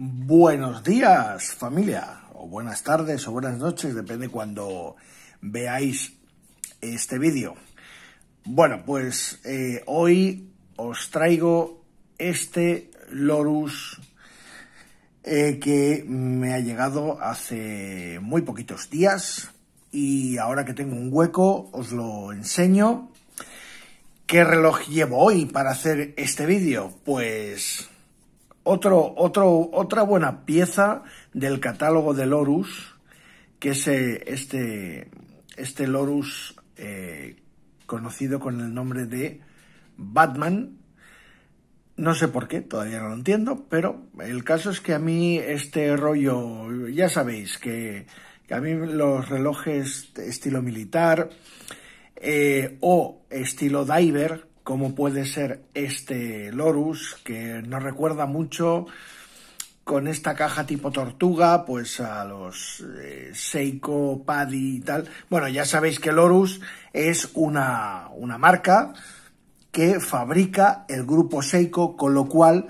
Buenos días familia, o buenas tardes o buenas noches, depende cuando veáis este vídeo. Bueno, pues eh, hoy os traigo este Lorus eh, que me ha llegado hace muy poquitos días y ahora que tengo un hueco os lo enseño. ¿Qué reloj llevo hoy para hacer este vídeo? Pues otro, otro, otra buena pieza del catálogo de Lorus, que es eh, este, este Lorus eh, conocido con el nombre de Batman. No sé por qué, todavía no lo entiendo, pero el caso es que a mí este rollo, ya sabéis que, a mí los relojes estilo militar eh, o estilo diver, como puede ser este Lorus, que nos recuerda mucho con esta caja tipo tortuga, pues a los eh, Seiko, Paddy y tal. Bueno, ya sabéis que Lorus es una, marca que fabrica el grupo Seiko, con lo cual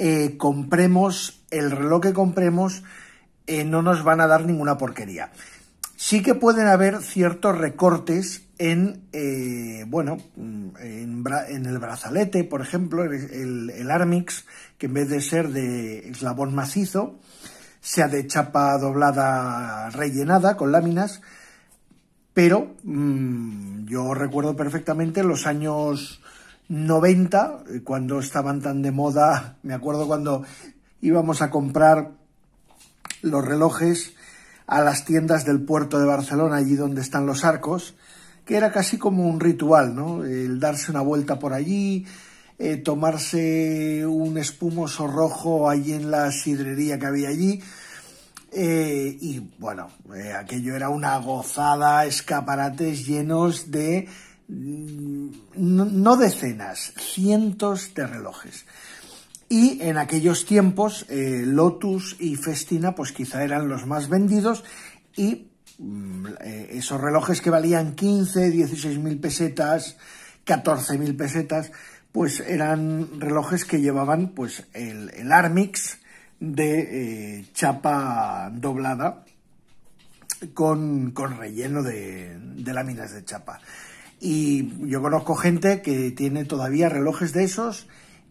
eh, compremos el reloj que compremos, eh, no nos van a dar ninguna porquería. Sí que pueden haber ciertos recortes en, eh, bueno, en, el brazalete, por ejemplo, el, el, Armix, que en vez de ser de eslabón macizo, sea de chapa doblada rellenada con láminas, pero mm, yo recuerdo perfectamente los años 90, eh, cuando estaban tan de moda, me acuerdo cuando íbamos a comprar los relojes a las tiendas del puerto de Barcelona, allí donde están los arcos, que era casi como un ritual, ¿no? El darse una vuelta por allí, eh, tomarse un espumoso rojo allí en la sidrería que había allí. Eh, y bueno, eh, aquello era una gozada, escaparates llenos de, mm, no decenas, cientos de relojes. Y en aquellos tiempos eh, Lotus y Festina pues quizá eran los más vendidos y mm, eh, esos relojes que valían 15, 16 mil pesetas, 14 mil pesetas, pues eran relojes que llevaban pues el, Armix de eh, chapa doblada con, relleno de láminas de chapa. Y yo conozco gente que tiene todavía relojes de esos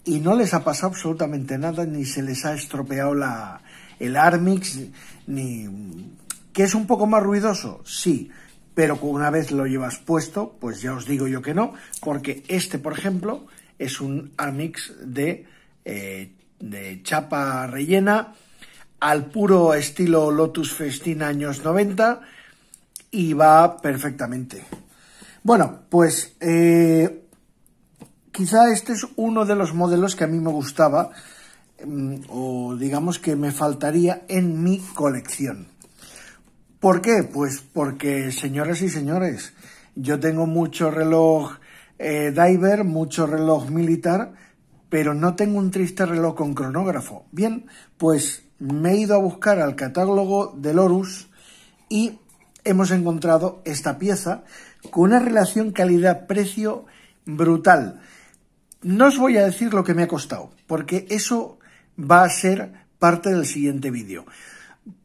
y no les ha pasado absolutamente nada, ni se les ha estropeado la, el Armix, ni... ¿Que es un poco más ruidoso? Sí, pero una vez lo llevas puesto, pues ya os digo yo que no, porque este, por ejemplo, es un Armix de, eh, de chapa rellena, al puro estilo Lotus Festina años 90, y va perfectamente. Bueno, pues... Eh, quizá este es uno de los modelos que a mí me gustaba mm, o digamos que me faltaría en mi colección. ¿Por qué? Pues porque, señoras y señores, yo tengo mucho reloj eh, diver, mucho reloj militar, pero no tengo un triste reloj con cronógrafo. Bien, pues me he ido a buscar al catálogo de Lorus y hemos encontrado esta pieza con una relación calidad-precio brutal. No os voy a decir lo que me ha costado, porque eso va a ser parte del siguiente vídeo.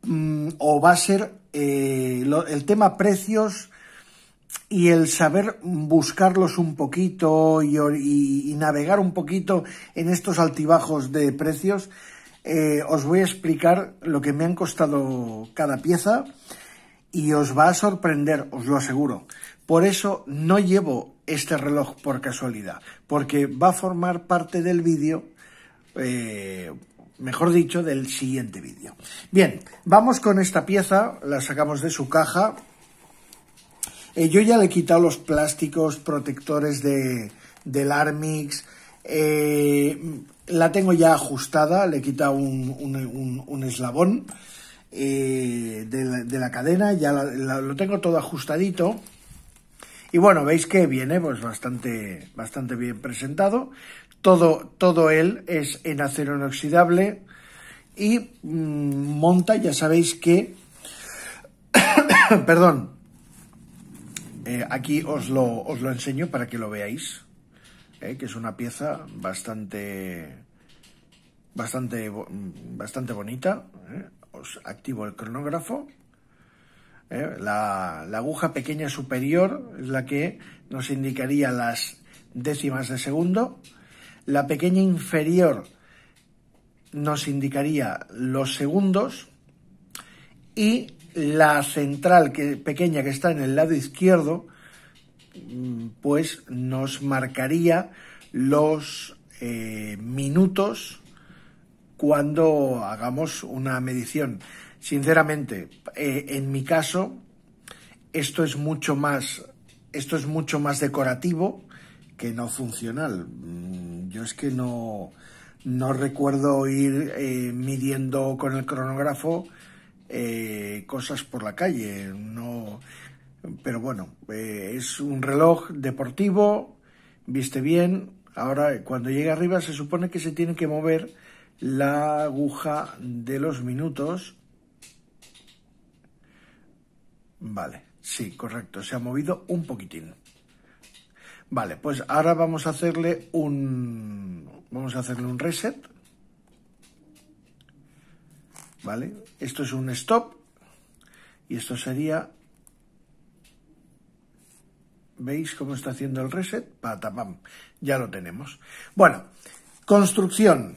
Mm, o va a ser eh, el tema precios y el saber buscarlos un poquito y, navegar un poquito en estos altibajos de precios. Eh, os voy a explicar lo que me han costado cada pieza y os va a sorprender, os lo aseguro. Por eso no llevo este reloj por casualidad, porque va a formar parte del vídeo, eh, mejor dicho, del siguiente vídeo. Bien, vamos con esta pieza, la sacamos de su caja. Eh, yo ya le he quitado los plásticos protectores de, del Armix. Eh, la tengo ya ajustada, le he quitado un, eslabón de la, cadena, ya lo tengo todo ajustadito. Y bueno, veis que viene pues bastante, bastante bien presentado. Todo, todo él es en acero inoxidable y mm, monta, ya sabéis que, perdón, eh, aquí os lo, os lo enseño para que lo veáis, eh, que es una pieza bastante, bastante, mm, bastante bonita. Eh. Os activo el cronógrafo. ¿eh? la, aguja pequeña superior es la que nos indicaría las décimas de segundo, la pequeña inferior nos indicaría los segundos y la central pequeña que está en el lado izquierdo mm, pues nos marcaría los eh, minutos cuando hagamos una medición. Sinceramente, eh, en mi caso, esto es mucho más, esto es mucho más decorativo que no funcional. Mm, yo es que no, recuerdo ir eh, midiendo con el cronógrafo eh, cosas por la calle. pero bueno, es un reloj deportivo, viste bien. Ahora, cuando llega arriba, se supone que se tiene que mover la aguja de los minutos Vale, sí, correcto. Se ha movido un poquitín. Vale, pues ahora vamos a hacerle un. Vamos a hacerle un reset. ¿Vale? Esto es un stop. Y esto sería. ¿Veis cómo está haciendo el reset? Patapam. Ya lo tenemos. Bueno, construcción.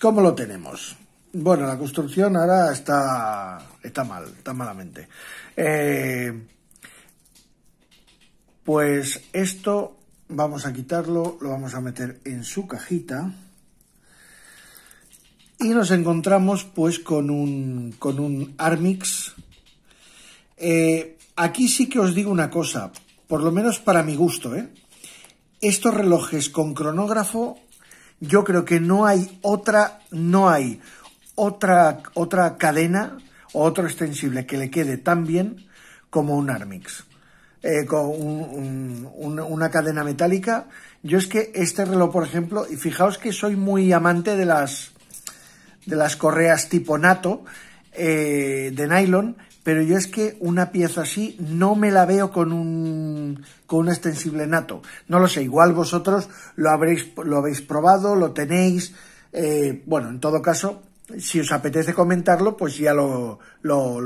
¿Cómo lo tenemos? Bueno, la construcción ahora está, está mal, está malamente. Eh, pues esto vamos a quitarlo, lo vamos a meter en su cajita y nos encontramos pues con un, con un Armix. Eh, aquí sí que os digo una cosa, por lo menos para mi gusto, ¿eh? Estos relojes con cronógrafo, yo creo que no hay otra, no hay otra, otra cadena o otro extensible que le quede tan bien como un Armix. Eh, con una cadena metálica. Yo es que este reloj, por ejemplo, y fijaos que soy muy amante de las, de las correas tipo nato eh, de nylon, pero yo es que una pieza así no me la veo con un, con un extensible nato. No lo sé, igual vosotros lo habréis, lo habéis probado, lo tenéis. Eh, bueno, en todo caso, si os apetece comentarlo, pues ya lo,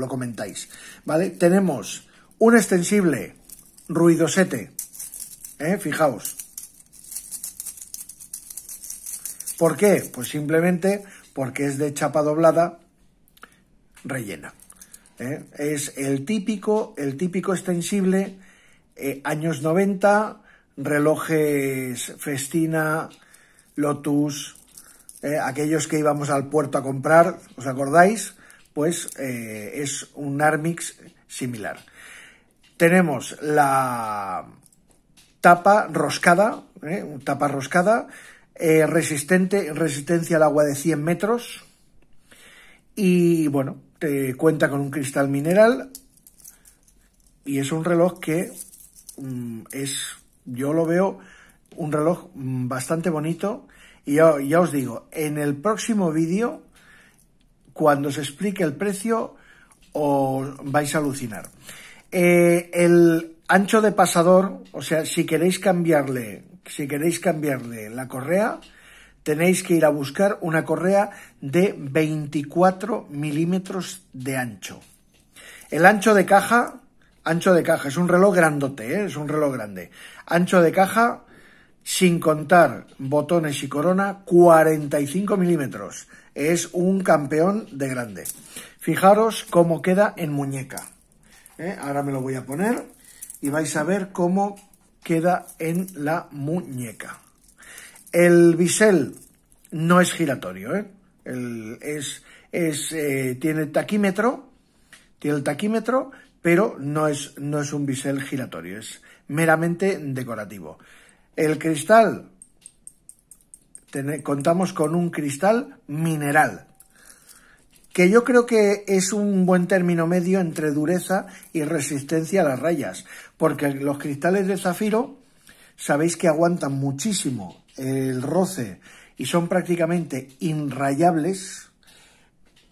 comentáis. ¿Vale? Tenemos un extensible ruidosete. ¿eh? Fijaos. ¿Por qué? Pues simplemente porque es de chapa doblada rellena. ¿eh? Es el típico, el típico extensible eh, años 90, relojes Festina, Lotus, eh, aquellos que íbamos al puerto a comprar, ¿os acordáis? Pues eh, es un Armix similar. Tenemos la tapa roscada, ¿eh? tapa roscada, resistente, resistencia al agua de 100 metros y bueno, cuenta con un cristal mineral y es un reloj que mm, es, yo lo veo, un reloj mm, bastante bonito y ya, os digo, en el próximo vídeo, cuando se explique el precio, os vais a alucinar. Eh, el ancho de pasador, o sea, si queréis cambiarle, si queréis cambiarle la correa, tenéis que ir a buscar una correa de 24 milímetros de ancho. El ancho de caja, ancho de caja, es un reloj grandote, ¿eh? es un reloj grande. Ancho de caja, sin contar botones y corona, 45 milímetros. Es un campeón de grande. Fijaros cómo queda en muñeca. Eh, ahora me lo voy a poner y vais a ver cómo queda en la muñeca. El bisel no es giratorio, eh. eh, tiene taquímetro, tiene el taquímetro, pero no es, no es un bisel giratorio, es meramente decorativo. El cristal, contamos con un cristal mineral, que yo creo que es un buen término medio entre dureza y resistencia a las rayas, porque los cristales de zafiro sabéis que aguantan muchísimo el roce y son prácticamente inrayables,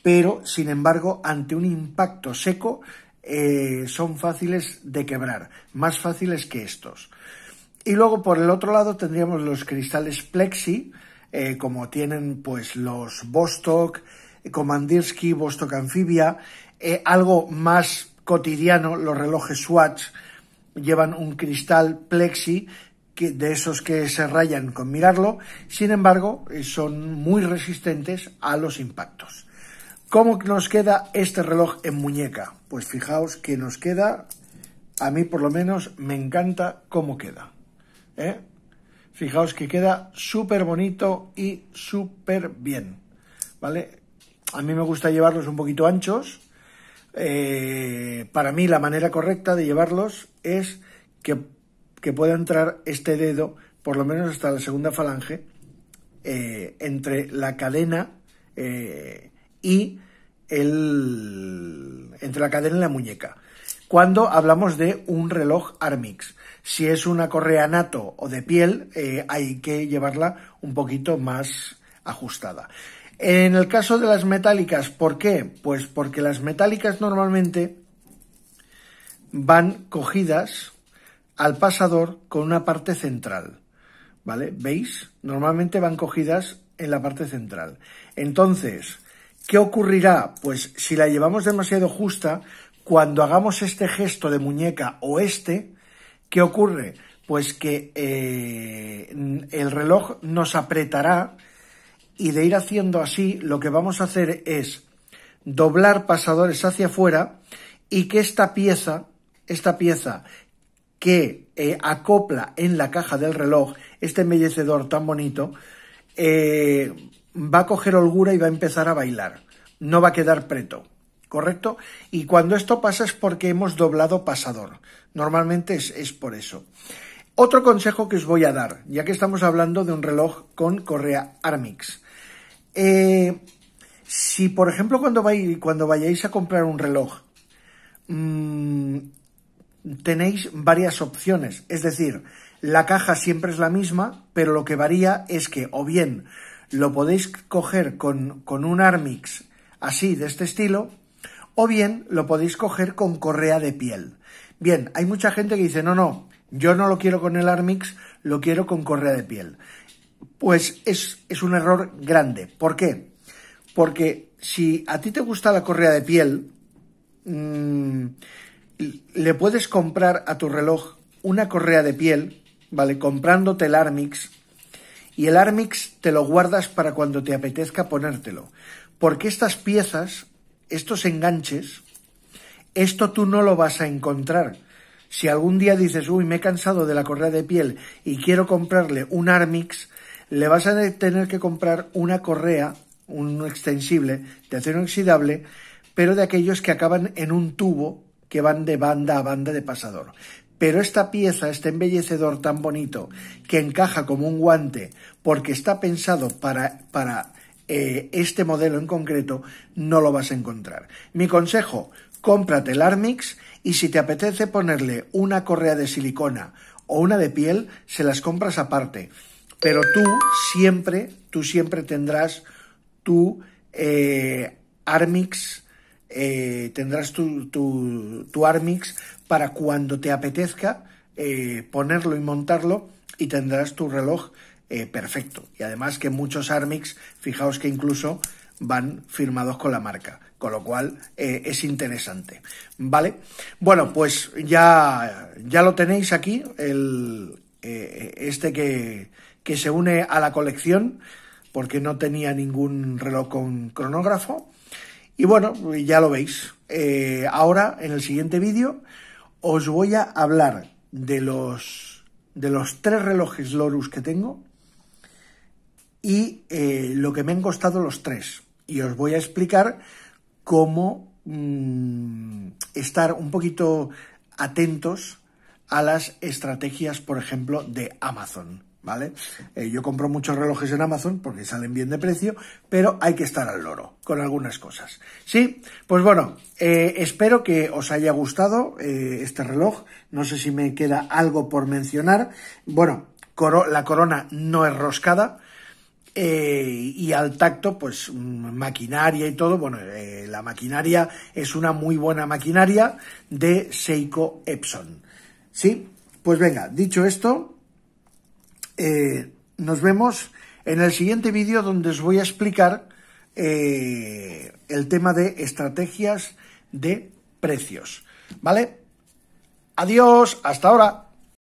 pero sin embargo ante un impacto seco eh, son fáciles de quebrar, más fáciles que estos. Y luego por el otro lado tendríamos los cristales plexi, eh, como tienen pues los Bostock, Komandirsky, eh, Bostock Amphibia, eh, algo más cotidiano, los relojes Swatch llevan un cristal plexi que, de esos que se rayan con mirarlo, sin embargo son muy resistentes a los impactos. ¿Cómo nos queda este reloj en muñeca? Pues fijaos que nos queda, a mí por lo menos me encanta cómo queda. ¿eh? Fijaos que queda súper bonito y súper bien, ¿vale? A mí me gusta llevarlos un poquito anchos. Eh, para mí la manera correcta de llevarlos es que, pueda entrar este dedo, por lo menos hasta la segunda falange, eh, entre la cadena eh, y el... entre la cadena y la muñeca cuando hablamos de un reloj Armix. Si es una correa nato o de piel, eh, hay que llevarla un poquito más ajustada. En el caso de las metálicas, ¿por qué? Pues porque las metálicas normalmente van cogidas al pasador con una parte central. ¿Vale? ¿Veis? Normalmente van cogidas en la parte central. Entonces, ¿qué ocurrirá? Pues si la llevamos demasiado justa, cuando hagamos este gesto de muñeca o este, ¿qué ocurre? Pues que eh, el reloj nos apretará y de ir haciendo así, lo que vamos a hacer es doblar pasadores hacia afuera y que esta pieza, esta pieza que eh, acopla en la caja del reloj este embellecedor tan bonito, eh, va a coger holgura y va a empezar a bailar. No va a quedar preto. ¿correcto? Y cuando esto pasa es porque hemos doblado pasador. Normalmente es, por eso. Otro consejo que os voy a dar, ya que estamos hablando de un reloj con correa Armix. Eh, si, por ejemplo, cuando, vais cuando, vayáis a comprar un reloj, mm, tenéis varias opciones. Es decir, la caja siempre es la misma, pero lo que varía es que o bien lo podéis coger con, con un Armix así, de este estilo, o bien lo podéis coger con correa de piel. Bien, hay mucha gente que dice, no, no, yo no lo quiero con el Armix, lo quiero con correa de piel. Pues es, un error grande. ¿Por qué? Porque si a ti te gusta la correa de piel, mm, le puedes comprar a tu reloj una correa de piel, ¿vale? Comprándote el Armix. Y el Armix te lo guardas para cuando te apetezca ponértelo. Porque estas piezas estos enganches, esto tú no lo vas a encontrar. Si algún día dices, uy, me he cansado de la correa de piel y quiero comprarle un Armix, le vas a tener que comprar una correa, un extensible de acero oxidable, pero de aquellos que acaban en un tubo que van de banda a banda de pasador. Pero esta pieza, este embellecedor tan bonito, que encaja como un guante, porque está pensado para, para eh, este modelo en concreto no lo vas a encontrar. Mi consejo, cómprate el Armix y si te apetece ponerle una correa de silicona o una de piel, se las compras aparte. Pero tú siempre, tú siempre tendrás tu eh, Armix, eh, tendrás tu, Armix para cuando te apetezca ponerlo y montarlo y tendrás tu reloj eh, perfecto. Y además que muchos Armix, fijaos que incluso van firmados con la marca, con lo cual eh, es interesante, ¿vale? Bueno, pues ya, ya lo tenéis aquí, el, eh, este que, se une a la colección, porque no tenía ningún reloj con cronógrafo, y bueno, ya lo veis. ahora, en el siguiente vídeo, os voy a hablar de los, de los tres relojes Lorus que tengo, y eh, lo que me han costado los tres. Y os voy a explicar cómo mm, estar un poquito atentos a las estrategias, por ejemplo, de Amazon. ¿Vale? Eh, yo compro muchos relojes en Amazon porque salen bien de precio, pero hay que estar al loro con algunas cosas. ¿Sí? Pues bueno, eh, espero que os haya gustado este reloj. No sé si me queda algo por mencionar. Bueno, la corona no es roscada, eh, y al tacto, pues mm, maquinaria y todo. Bueno, eh, la maquinaria es una muy buena maquinaria de Seiko Epson. ¿Sí? Pues venga, dicho esto, eh, nos vemos en el siguiente vídeo donde os voy a explicar el tema de estrategias de precios. ¿Vale? Adiós, hasta ahora.